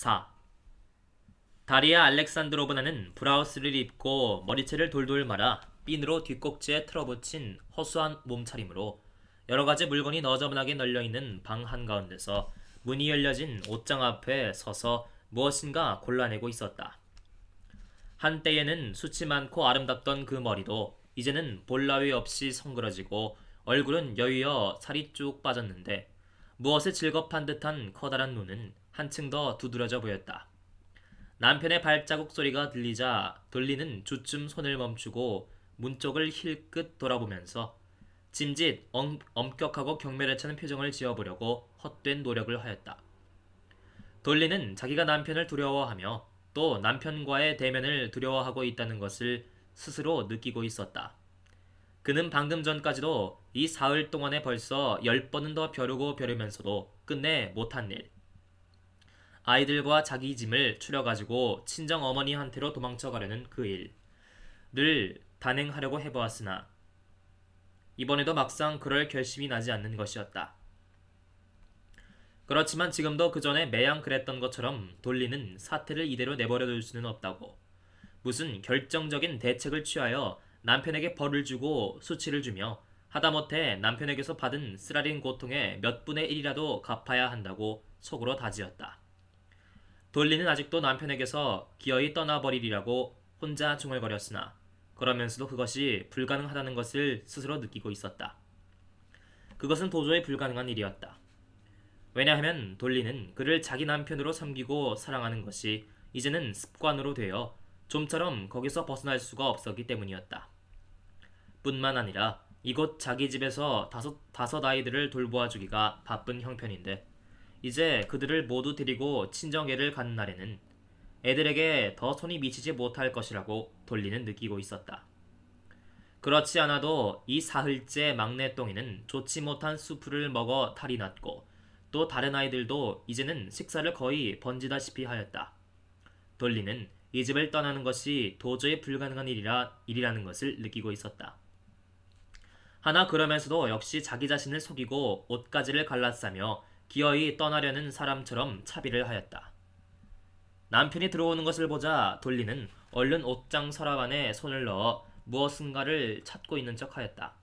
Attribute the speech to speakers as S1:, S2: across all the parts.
S1: 4. 다리아 알렉산드로브나는 브라우스를 입고 머리채를 돌돌 말아 핀으로 뒤꼭지에 틀어붙인 허수한 몸차림으로 여러 가지 물건이 너저분하게 널려있는 방 한가운데서 문이 열려진 옷장 앞에 서서 무엇인가 골라내고 있었다. 한때에는 수치 많고 아름답던 그 머리도 이제는 볼라위 없이 성그러지고 얼굴은 여위어 살이 쭉 빠졌는데 무엇에 즐겁한 듯한 커다란 눈은 한층 더 두드러져 보였다. 남편의 발자국 소리가 들리자 돌리는 주춤 손을 멈추고 문 쪽을 힐끗 돌아보면서 짐짓 엄, 엄격하고 경멸에 차는 표정을 지어보려고 헛된 노력을 하였다. 돌리는 자기가 남편을 두려워하며 또 남편과의 대면을 두려워하고 있다는 것을 스스로 느끼고 있었다. 그는 방금 전까지도 이 사흘 동안에 벌써 열 번은 더 벼르고 벼르면서도 끝내 못한 일, 아이들과 자기 짐을 추려가지고 친정 어머니한테로 도망쳐 가려는 그 일. 늘 단행하려고 해보았으나 이번에도 막상 그럴 결심이 나지 않는 것이었다. 그렇지만 지금도 그 전에 매양 그랬던 것처럼 돌리는 사태를 이대로 내버려 둘 수는 없다고. 무슨 결정적인 대책을 취하여 남편에게 벌을 주고 수치를 주며 하다못해 남편에게서 받은 쓰라린 고통의 몇 분의 일이라도 갚아야 한다고 속으로 다지었다. 돌리는 아직도 남편에게서 기어이 떠나버리리라고 혼자 중얼거렸으나 그러면서도 그것이 불가능하다는 것을 스스로 느끼고 있었다. 그것은 도저히 불가능한 일이었다. 왜냐하면 돌리는 그를 자기 남편으로 섬기고 사랑하는 것이 이제는 습관으로 되어 좀처럼 거기서 벗어날 수가 없었기 때문이었다. 뿐만 아니라 이곳 자기 집에서 다섯, 다섯 아이들을 돌보아주기가 바쁜 형편인데 이제 그들을 모두 데리고 친정에를간 날에는 애들에게 더 손이 미치지 못할 것이라고 돌리는 느끼고 있었다. 그렇지 않아도 이 사흘째 막내 똥이는 좋지 못한 수프를 먹어 탈이 났고 또 다른 아이들도 이제는 식사를 거의 번지다시피 하였다. 돌리는 이 집을 떠나는 것이 도저히 불가능한 일이라, 일이라는 것을 느끼고 있었다. 하나 그러면서도 역시 자기 자신을 속이고 옷가지를 갈라싸며 기어이 떠나려는 사람처럼 차비를 하였다. 남편이 들어오는 것을 보자 돌리는 얼른 옷장 서랍 안에 손을 넣어 무엇인가를 찾고 있는 척하였다.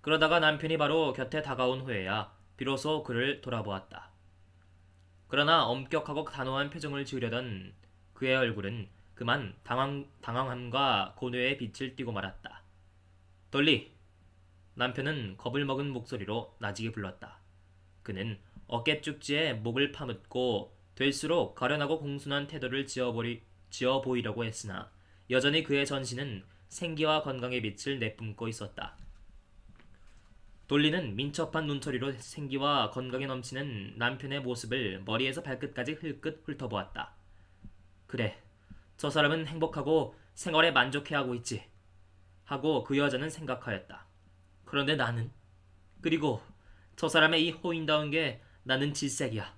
S1: 그러다가 남편이 바로 곁에 다가온 후에야 비로소 그를 돌아보았다. 그러나 엄격하고 단호한 표정을 지으려던 그의 얼굴은 그만 당황, 당황함과 고뇌의 빛을 띠고 말았다. 돌리! 남편은 겁을 먹은 목소리로 나직게 불렀다. 그는 어깨죽지에 목을 파묻고 될수록 가련하고 공순한 태도를 지어보리, 지어보이려고 했으나 여전히 그의 전신은 생기와 건강의 빛을 내뿜고 있었다. 돌리는 민첩한 눈초리로 생기와 건강에 넘치는 남편의 모습을 머리에서 발끝까지 흘끗 훑어보았다. 그래, 저 사람은 행복하고 생활에 만족해하고 있지. 하고 그 여자는 생각하였다. 그런데 나는? 그리고 저 사람의 이 호인다운 게 나는 질색이야.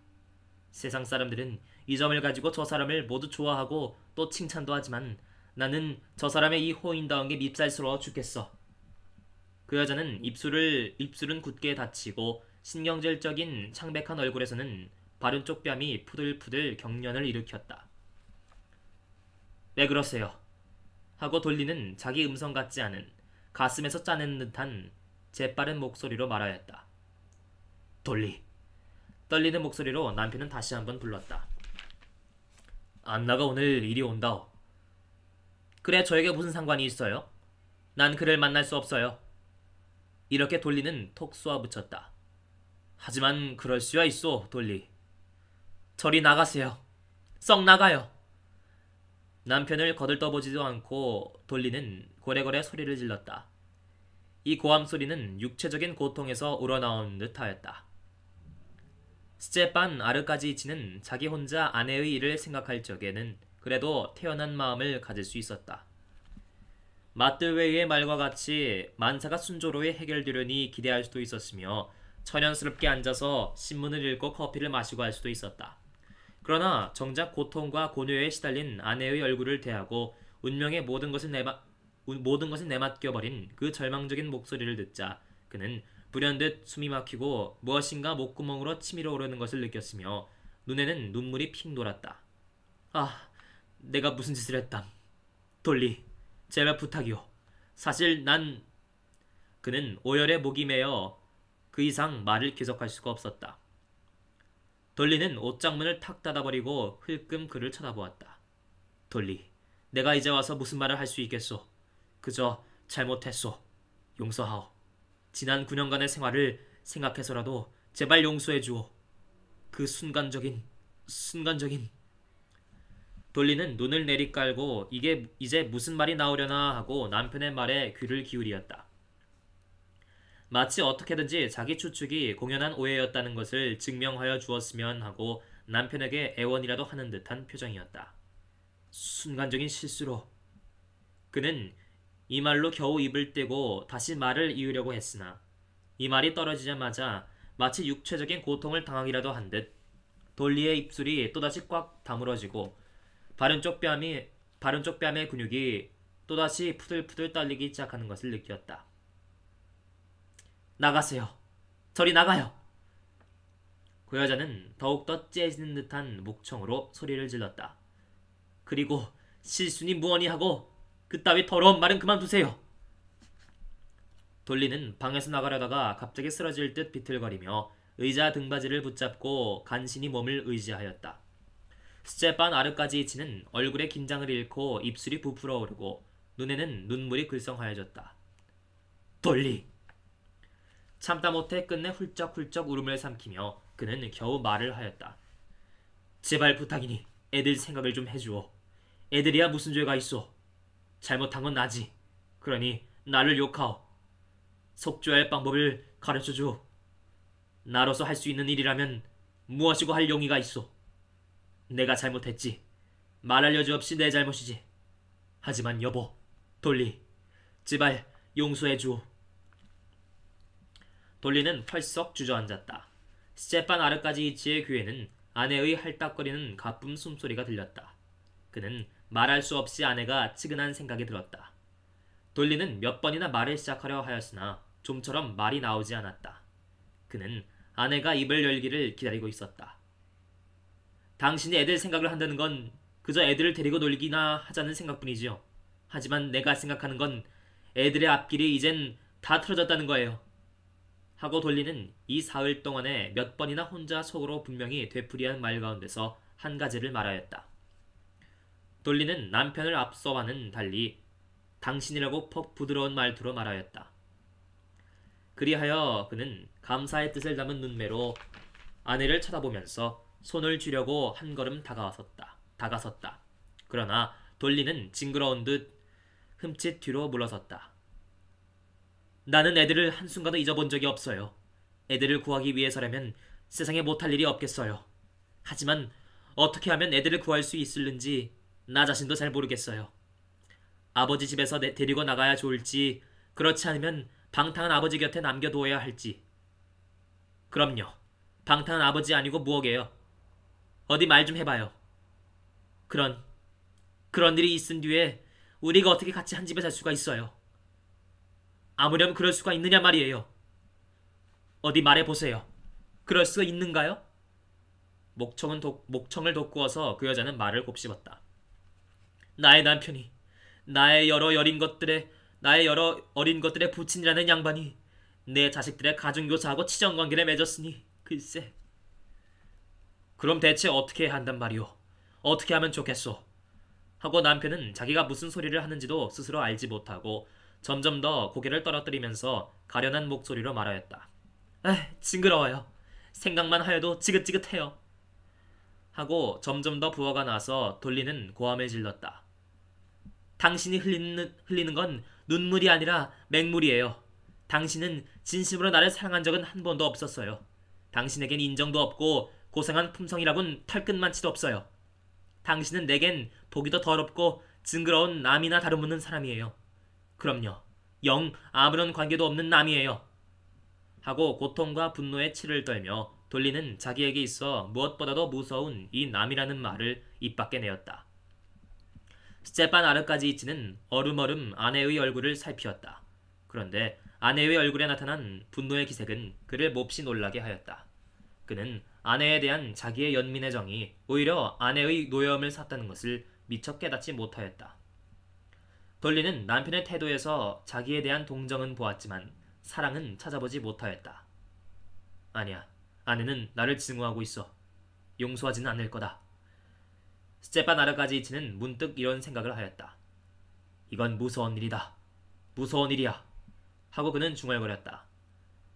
S1: 세상 사람들은 이 점을 가지고 저 사람을 모두 좋아하고 또 칭찬도 하지만 나는 저 사람의 이 호인다운 게 밉살스러워 죽겠어. 그 여자는 입술을 입술은 굳게 닫히고 신경질적인 창백한 얼굴에서는 바른 쪽 뺨이 푸들푸들 경련을 일으켰다. 왜 그러세요? 하고 돌리는 자기 음성 같지 않은 가슴에서 짜낸 듯한 재빠른 목소리로 말하였다. 돌리. 떨리는 목소리로 남편은 다시 한번 불렀다. 안나가 오늘 일이 온다 그래 저에게 무슨 상관이 있어요? 난 그를 만날 수 없어요. 이렇게 돌리는 톡 쏘아붙였다. 하지만 그럴 수야 있어 돌리. 저리 나가세요. 썩 나가요. 남편을 거들떠보지도 않고 돌리는 고래고래 소리를 질렀다. 이 고함 소리는 육체적인 고통에서 우러나온 듯하였다. 스테판 아르카지치는 자기 혼자 아내의 일을 생각할 적에는 그래도 태연한 마음을 가질 수 있었다. 마뜨웨이의 말과 같이 만사가 순조로이 해결되려니 기대할 수도 있었으며 천연스럽게 앉아서 신문을 읽고 커피를 마시고 할 수도 있었다. 그러나 정작 고통과 고뇌에 시달린 아내의 얼굴을 대하고 운명의 모든 것을 내마, 모든 것을 내맡겨버린 그 절망적인 목소리를 듣자 그는 불현듯 숨이 막히고 무엇인가 목구멍으로 치밀어 오르는 것을 느꼈으며 눈에는 눈물이 핑 돌았다. 아, 내가 무슨 짓을 했담. 돌리, 제발 부탁이오. 사실 난... 그는 오열의 목이 메어 그 이상 말을 계속할 수가 없었다. 돌리는 옷장문을 탁 닫아버리고 흘끔 그를 쳐다보았다. 돌리, 내가 이제 와서 무슨 말을 할 수 있겠소. 그저 잘못했소. 용서하오. 지난 9년간의 생활을 생각해서라도 제발 용서해 주오. 그 순간적인 순간적인 돌리는 눈을 내리깔고 이게 이제 무슨 말이 나오려나 하고 남편의 말에 귀를 기울이었다. 마치 어떻게든지 자기 추측이 공연한 오해였다는 것을 증명하여 주었으면 하고 남편에게 애원이라도 하는 듯한 표정이었다. 순간적인 실수로 그는 이 말로 겨우 입을 떼고 다시 말을 이으려고 했으나 이 말이 떨어지자마자 마치 육체적인 고통을 당하기라도 한 듯 돌리의 입술이 또다시 꽉 다물어지고 바른쪽 뺨이 바른쪽 뺨의 근육이 또다시 푸들푸들 떨리기 시작하는 것을 느꼈다. 나가세요. 저리 나가요. 그 여자는 더욱더 째지는 듯한 목청으로 소리를 질렀다. 그리고 실순이 무언이 하고 그따위 더러운 말은 그만두세요. 돌리는 방에서 나가려다가 갑자기 쓰러질 듯 비틀거리며 의자 등받이를 붙잡고 간신히 몸을 의지하였다. 스테판 아르까지치는 얼굴에 긴장을 잃고 입술이 부풀어 오르고 눈에는 눈물이 글썽하여졌다. 돌리! 참다 못해 끝내 훌쩍훌쩍 울음을 삼키며 그는 겨우 말을 하였다. 제발 부탁이니 애들 생각을 좀 해주오 애들이야 무슨 죄가 있어. 잘못한 건 나지. 그러니 나를 욕하오. 속죄할 방법을 가르쳐줘 나로서 할 수 있는 일이라면 무엇이고 할 용의가 있어. 내가 잘못했지. 말할 여지 없이 내 잘못이지. 하지만 여보, 돌리, 제발 용서해 주오. 돌리는 펄썩 주저앉았다. 스테판 아르까지 이치의 귀에는 아내의 할딱거리는 가쁨 숨소리가 들렸다. 그는 말할 수 없이 아내가 측은한 생각이 들었다. 돌리는 몇 번이나 말을 시작하려 하였으나 좀처럼 말이 나오지 않았다. 그는 아내가 입을 열기를 기다리고 있었다. 당신이 애들 생각을 한다는 건 그저 애들을 데리고 놀기나 하자는 생각뿐이지요. 하지만 내가 생각하는 건 애들의 앞길이 이젠 다 틀어졌다는 거예요. 하고 돌리는 이 사흘 동안에 몇 번이나 혼자 속으로 분명히 되풀이한 말 가운데서 한 가지를 말하였다. 돌리는 남편을 앞서와는 달리 당신이라고 퍽 부드러운 말투로 말하였다. 그리하여 그는 감사의 뜻을 담은 눈매로 아내를 쳐다보면서 손을 쥐려고 한 걸음 다가섰다. 다가섰다. 그러나 돌리는 징그러운 듯 흠칫 뒤로 물러섰다. 나는 애들을 한순간도 잊어본 적이 없어요. 애들을 구하기 위해서라면 세상에 못할 일이 없겠어요. 하지만 어떻게 하면 애들을 구할 수 있을는지 나 자신도 잘 모르겠어요. 아버지 집에서 내, 데리고 나가야 좋을지 그렇지 않으면 방탕한 아버지 곁에 남겨두어야 할지. 그럼요. 방탕한 아버지 아니고 무엇이에요. 어디 말 좀 해봐요. 그런 그런 일이 있은 뒤에 우리가 어떻게 같이 한 집에 살 수가 있어요. 아무렴 그럴 수가 있느냐 말이에요. 어디 말해보세요. 그럴 수가 있는가요? 목청은 독, 목청을 돋구어서 그 여자는 말을 곱씹었다. 나의 남편이 나의 여러 여린 것들의 나의 여러 어린 것들의 부친이라는 양반이 내 자식들의 가정교사하고 치정관계를 맺었으니 글쎄 그럼 대체 어떻게 해야 한단 말이오 어떻게 하면 좋겠소 하고 남편은 자기가 무슨 소리를 하는지도 스스로 알지 못하고 점점 더 고개를 떨어뜨리면서 가련한 목소리로 말하였다 에 징그러워요 생각만 하여도 지긋지긋해요 하고 점점 더 부어가 나서 돌리는 고함을 질렀다 당신이 흘리는, 흘리는 건 눈물이 아니라 맹물이에요. 당신은 진심으로 나를 사랑한 적은 한 번도 없었어요. 당신에겐 인정도 없고 고상한 품성이라곤 탈끝만치도 없어요. 당신은 내겐 보기도 더럽고 징그러운 남이나 다름없는 사람이에요. 그럼요. 영 아무런 관계도 없는 남이에요. 하고 고통과 분노의 치를 떨며 돌리는 자기에게 있어 무엇보다도 무서운 이 남이라는 말을 입 밖에 내었다. 스테판 아르까지이치는 얼음얼음 아내의 얼굴을 살피었다. 그런데 아내의 얼굴에 나타난 분노의 기색은 그를 몹시 놀라게 하였다. 그는 아내에 대한 자기의 연민의 정이 오히려 아내의 노여움을 샀다는 것을 미처 깨닫지 못하였다. 돌리는 남편의 태도에서 자기에 대한 동정은 보았지만 사랑은 찾아보지 못하였다. 아니야, 아내는 나를 증오하고 있어. 용서하지는 않을 거다. 스테파나르가지치는 문득 이런 생각을 하였다. 이건 무서운 일이다. 무서운 일이야. 하고 그는 중얼거렸다.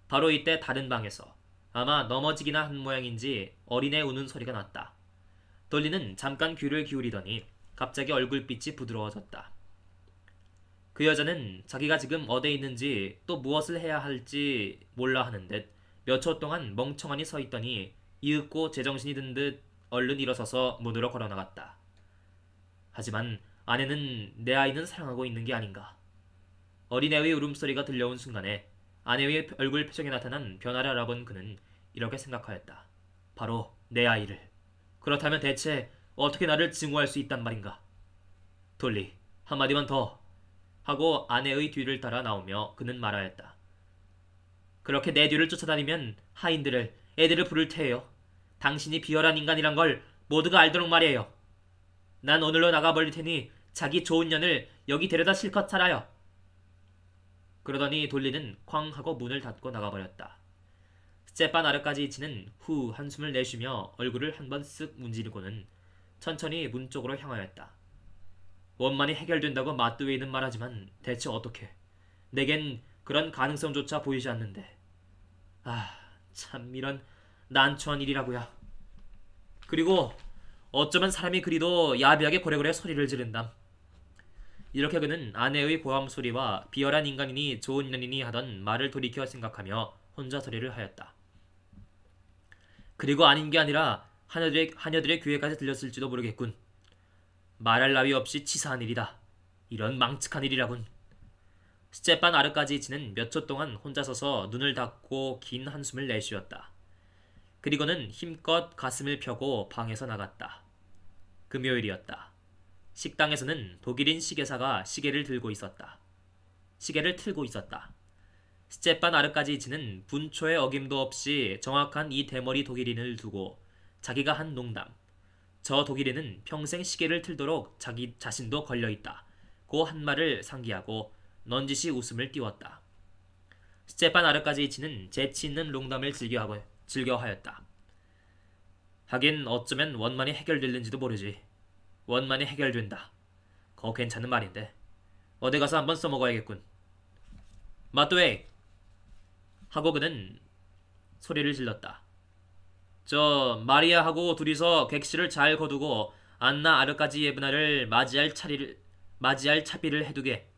S1: 바로 이때 다른 방에서 아마 넘어지기나 한 모양인지 어린애 우는 소리가 났다. 돌리는 잠깐 귀를 기울이더니 갑자기 얼굴빛이 부드러워졌다. 그 여자는 자기가 지금 어디에 있는지 또 무엇을 해야 할지 몰라 하는 듯 몇 초 동안 멍청하니 서 있더니 이윽고 제정신이 든듯 얼른 일어서서 문으로 걸어 나갔다. 하지만 아내는 내 아이는 사랑하고 있는 게 아닌가. 어린애의 울음소리가 들려온 순간에 아내의 얼굴 표정에 나타난 변화를 알아본 그는 이렇게 생각하였다. 바로 내 아이를. 그렇다면 대체 어떻게 나를 증오할 수 있단 말인가? 돌리, 한마디만 더. 하고 아내의 뒤를 따라 나오며 그는 말하였다. 그렇게 내 뒤를 쫓아다니면 하인들을, 애들을 부를 테예요. 당신이 비열한 인간이란 걸 모두가 알도록 말이에요. 난 오늘로 나가 버릴 테니 자기 좋은 년을 여기 데려다 실컷 살아요. 그러더니 돌리는 쾅 하고 문을 닫고 나가버렸다. 스테판 아르까지 이치는 후 한숨을 내쉬며 얼굴을 한번 쓱 문지르고는 천천히 문 쪽으로 향하였다. 원만히 해결된다고 마뚜웨이는 말하지만 대체 어떻게? 내겐 그런 가능성조차 보이지 않는데. 아, 참 이런 난한일이라고야 그리고 어쩌면 사람이 그리도 야비하게 고래고래 소리를 지른담. 이렇게 그는 아내의 고함 소리와 비열한 인간이니 좋은 년이니 하던 말을 돌이켜 생각하며 혼자 소리를 하였다. 그리고 아닌 게 아니라 하녀들의, 하녀들의 귀에까지 들렸을지도 모르겠군. 말할 나위 없이 치사한 일이다. 이런 망측한 일이라군. 스테판 아르까지 지는 몇 초 동안 혼자 서서 눈을 닫고 긴 한숨을 내쉬었다. 그리고는 힘껏 가슴을 펴고 방에서 나갔다. 금요일이었다. 식당에서는 독일인 시계사가 시계를 들고 있었다. 시계를 틀고 있었다. 스테판 아르까지 지는 분초의 어김도 없이 정확한 이 대머리 독일인을 두고 자기가 한 농담. 저 독일인은 평생 시계를 틀도록 자기 자신도 걸려있다. 고 한 말을 상기하고 넌지시 웃음을 띄웠다. 스테판 아르까지 지는 재치 있는 농담을 즐겨하고 즐겨하였다. 하긴 어쩌면 원만이 해결될는지도 모르지. 원만이 해결된다. 거 괜찮은 말인데. 어디 가서 한번 써먹어야겠군. 마또에 하고 그는 소리를 질렀다. 저 마리아하고 둘이서 객실을 잘 거두고 안나 아르까지 예브나를 맞이할 차리를 맞이할 차비를 해두게.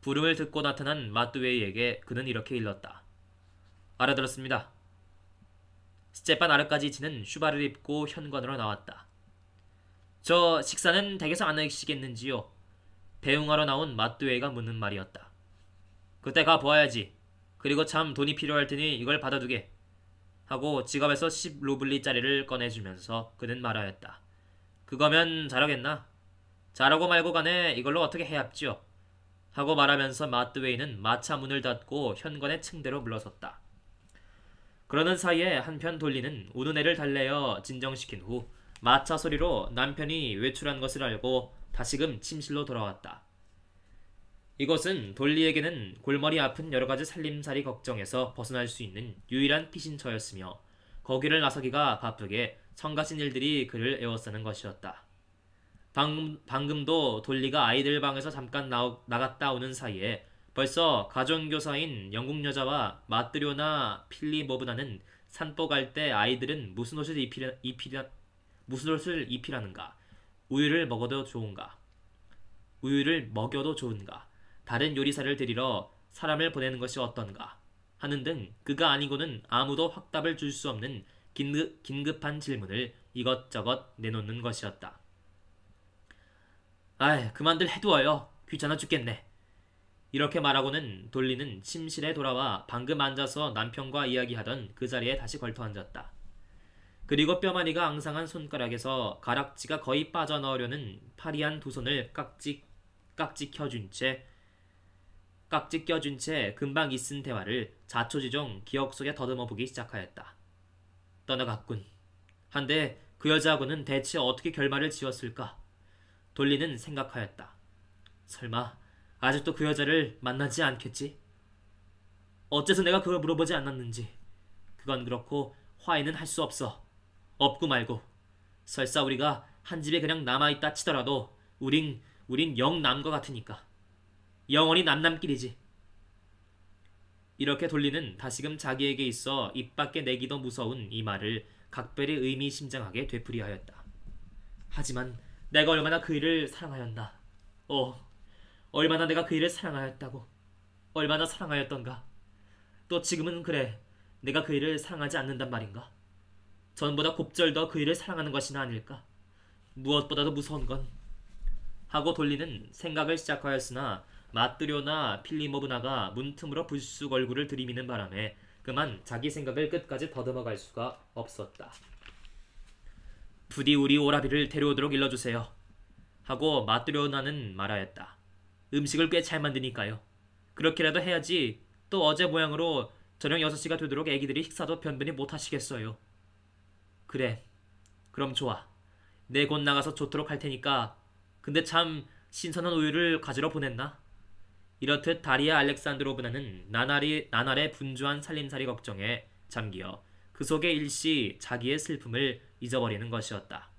S1: 부름을 듣고 나타난 마뚜웨이에게 그는 이렇게 일렀다. 알아들었습니다. 스테판 아래까지 지는 슈바를 입고 현관으로 나왔다. 저 식사는 댁에서 안 하시겠는지요? 배웅하러 나온 맛도회가 묻는 말이었다. 그때 가 보아야지. 그리고 참 돈이 필요할 테니 이걸 받아두게. 하고 지갑에서 10루블리짜리를 꺼내주면서 그는 말하였다. 그거면 잘하겠나? 잘하고 말고 간에 이걸로 어떻게 해합지요? 하고 말하면서 마트웨이는 마차 문을 닫고 현관의 층대로 물러섰다. 그러는 사이에 한편 돌리는 우는 애를 달래어 진정시킨 후 마차 소리로 남편이 외출한 것을 알고 다시금 침실로 돌아왔다. 이것은 돌리에게는 골머리 아픈 여러 가지 살림살이 걱정에서 벗어날 수 있는 유일한 피신처였으며 거기를 나서기가 바쁘게 성가신 일들이 그를 에워싸는 것이었다. 방금, 방금도 돌리가 아이들 방에서 잠깐 나, 나갔다 오는 사이에 벌써 가정교사인 영국 여자와 마뜨료나 필리버브나는 산보 갈때 아이들은 무슨 옷을 입히라, 입히라, 무슨 옷을 입히라는가? 우유를 먹어도 좋은가? 우유를 먹여도 좋은가? 다른 요리사를 데리러 사람을 보내는 것이 어떤가? 하는 등 그가 아니고는 아무도 확답을 줄 수 없는 긴급, 긴급한 질문을 이것저것 내놓는 것이었다. 아이, 그만들 해두어요. 귀찮아 죽겠네. 이렇게 말하고는 돌리는 침실에 돌아와 방금 앉아서 남편과 이야기하던 그 자리에 다시 걸터앉았다. 그리고 뼈마디가 앙상한 손가락에서 가락지가 거의 빠져나오려는 파리한 두 손을 깍지 깍지 켜준 채 깍지 껴준 채 금방 있은 대화를 자초지종 기억 속에 더듬어 보기 시작하였다. 떠나갔군. 한데 그 여자하고는 대체 어떻게 결말을 지었을까? 돌리는 생각하였다. 설마 아직도 그 여자를 만나지 않겠지? 어째서 내가 그걸 물어보지 않았는지. 그건 그렇고 화해는 할 수 없어. 없고 말고. 설사 우리가 한 집에 그냥 남아있다 치더라도 우린 우린 영남과 같으니까. 영원히 남남끼리지. 이렇게 돌리는 다시금 자기에게 있어 입 밖에 내기도 무서운 이 말을 각별히 의미심장하게 되풀이하였다. 하지만 내가 얼마나 그 일을 사랑하였나. 어, 얼마나 내가 그 일을 사랑하였다고. 얼마나 사랑하였던가. 또 지금은 그래. 내가 그 일을 사랑하지 않는단 말인가? 전보다 곱절 더 그 일을 사랑하는 것이나 아닐까? 무엇보다도 무서운 건 하고 돌리는 생각을 시작하였으나 마뜨료나 필리모브나가 문틈으로 불쑥 얼굴을 들이미는 바람에 그만 자기 생각을 끝까지 더듬어갈 수가 없었다. 부디 우리 오라비를 데려오도록 일러주세요. 하고 마뜨료나는 말하였다. 음식을 꽤 잘 만드니까요. 그렇게라도 해야지 또 어제 모양으로 저녁 6시가 되도록 애기들이 식사도 변변히 못 하시겠어요. 그래. 그럼 좋아. 내곳 나가서 좋도록 할 테니까. 근데 참 신선한 우유를 가지러 보냈나? 이렇듯 다리아 알렉산드로브나는 나날이 나날의 분주한 살림살이 걱정에 잠기어 그 속에 일시 자기의 슬픔을 잊어버리는 것이었다.